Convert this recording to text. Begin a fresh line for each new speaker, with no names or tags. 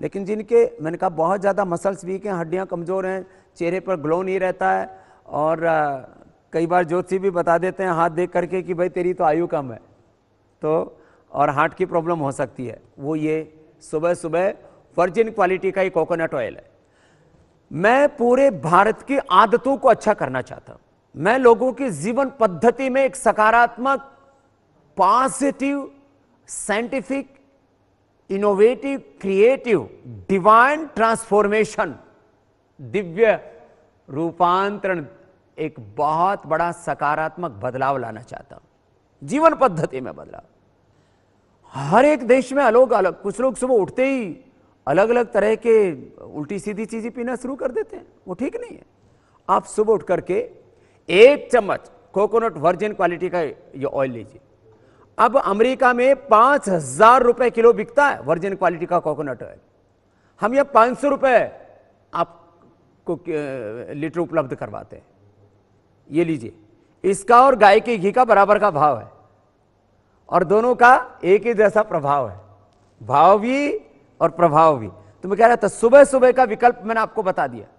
लेकिन जिनके मैंने कहा बहुत ज़्यादा मसल्स वीक हैं हड्डियाँ कमज़ोर हैं चेहरे पर ग्लो नहीं रहता है और आ, कई बार ज्योति भी बता देते हैं हाथ देख करके कि भाई तेरी तो आयु कम है तो और हार्ट की प्रॉब्लम हो सकती है वो ये सुबह सुबह वर्जिन क्वालिटी का ही कोकोनट ऑयल है मैं पूरे भारत की आदतों को अच्छा करना चाहता हूँ मैं लोगों की जीवन पद्धति में एक सकारात्मक positive scientific innovative creative divine transformation दिव्य रूपांतरण एक बहुत बड़ा सकारात्मक बदलाव लाना चाहता हूं जीवन पद्धति में बदलाव हर एक देश में अलग अलग कुछ लोग सुबह उठते ही अलग अलग तरह के उल्टी सीधी चीजें पीना शुरू कर देते हैं वो ठीक नहीं है आप सुबह उठ करके एक चम्मच कोकोनट वर्जिन क्वालिटी का ये ऑयल लीजिए अब अमेरिका में पांच हजार रुपए किलो बिकता है वर्जिन क्वालिटी का कोकोनट ऑयल हम यह पांच सौ रुपए आपको लीटर उपलब्ध करवाते हैं ये लीजिए इसका और गाय के घी का बराबर का भाव है और दोनों का एक ही जैसा प्रभाव है भाव भी और प्रभाव भी तो मैं कह रहा था सुबह सुबह का विकल्प मैंने आपको बता दिया